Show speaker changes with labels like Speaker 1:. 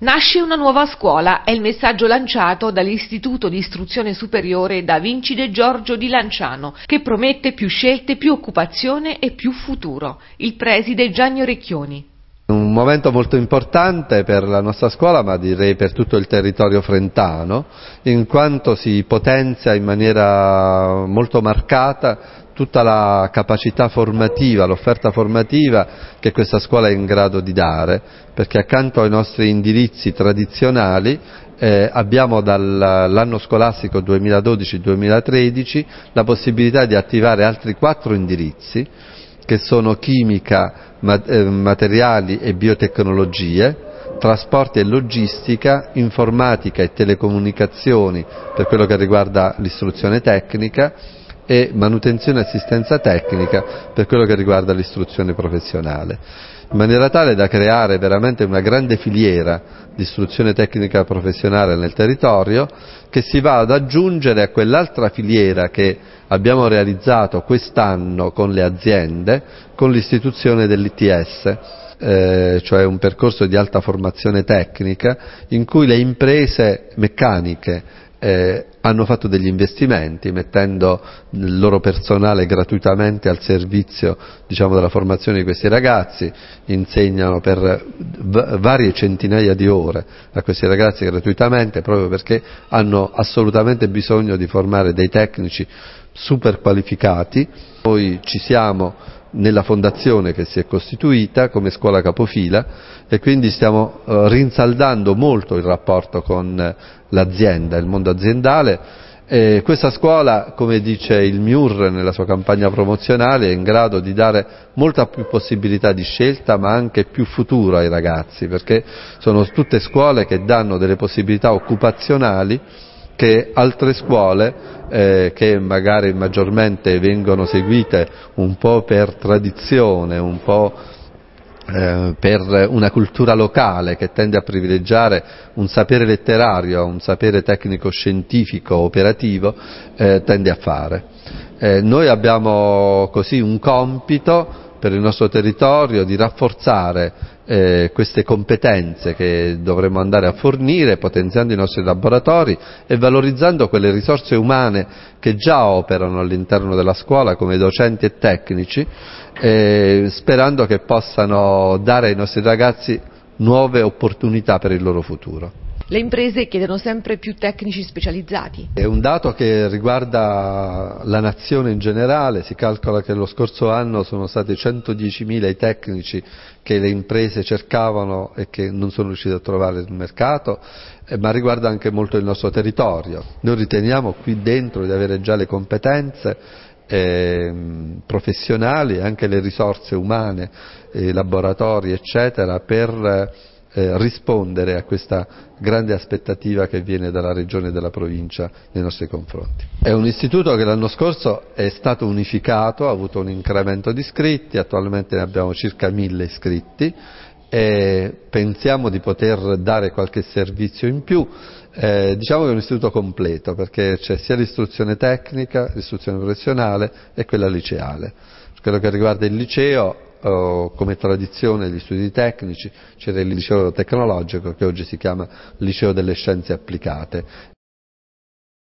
Speaker 1: Nasce una nuova scuola è il messaggio lanciato dall'Istituto di Istruzione Superiore Da Vinci De Giorgio di Lanciano, che promette più scelte, più occupazione e più futuro. Il preside Gianni Orecchioni. Un momento molto importante per la nostra scuola, ma direi per tutto il territorio frentano, in quanto si potenzia in maniera molto marcata tutta la capacità formativa, l'offerta formativa che questa scuola è in grado di dare, perché accanto ai nostri indirizzi tradizionali eh, abbiamo dall'anno scolastico 2012-2013 la possibilità di attivare altri quattro indirizzi che sono chimica, eh, materiali e biotecnologie, trasporti e logistica, informatica e telecomunicazioni per quello che riguarda l'istruzione tecnica, e manutenzione e assistenza tecnica per quello che riguarda l'istruzione professionale, in maniera tale da creare veramente una grande filiera di istruzione tecnica professionale nel territorio che si va ad aggiungere a quell'altra filiera che abbiamo realizzato quest'anno con le aziende, con l'istituzione dell'ITS, eh, cioè un percorso di alta formazione tecnica in cui le imprese meccaniche eh, hanno fatto degli investimenti mettendo il loro personale gratuitamente al servizio diciamo, della formazione di questi ragazzi, insegnano per varie centinaia di ore a questi ragazzi gratuitamente proprio perché hanno assolutamente bisogno di formare dei tecnici super qualificati. Noi ci siamo nella fondazione che si è costituita come scuola capofila e quindi stiamo eh, rinsaldando molto il rapporto con eh, l'azienda, il mondo aziendale. E questa scuola, come dice il MIUR nella sua campagna promozionale, è in grado di dare molta più possibilità di scelta ma anche più futuro ai ragazzi perché sono tutte scuole che danno delle possibilità occupazionali che altre scuole eh, che magari maggiormente vengono seguite un po' per tradizione, un po' eh, per una cultura locale che tende a privilegiare un sapere letterario, un sapere tecnico-scientifico, operativo, eh, tende a fare. Eh, noi abbiamo così un compito per il nostro territorio di rafforzare eh, queste competenze che dovremmo andare a fornire, potenziando i nostri laboratori e valorizzando quelle risorse umane che già operano all'interno della scuola come docenti e tecnici, eh, sperando che possano dare ai nostri ragazzi nuove opportunità per il loro futuro. Le imprese chiedono sempre più tecnici specializzati. È un dato che riguarda la nazione in generale, si calcola che lo scorso anno sono stati 110.000 i tecnici che le imprese cercavano e che non sono riuscite a trovare nel mercato, eh, ma riguarda anche molto il nostro territorio. Noi riteniamo qui dentro di avere già le competenze ehm, professionali e anche le risorse umane, eh, laboratori, eccetera, per eh, rispondere a questa grande aspettativa che viene dalla regione e dalla provincia nei nostri confronti. È un istituto che l'anno scorso è stato unificato, ha avuto un incremento di iscritti, attualmente ne abbiamo circa mille iscritti e pensiamo di poter dare qualche servizio in più. Eh, diciamo che è un istituto completo perché c'è sia l'istruzione tecnica, l'istruzione professionale e quella liceale. Per quello che riguarda il liceo oh, come tradizione gli studi tecnici, c'era il liceo tecnologico che oggi si chiama liceo delle scienze applicate.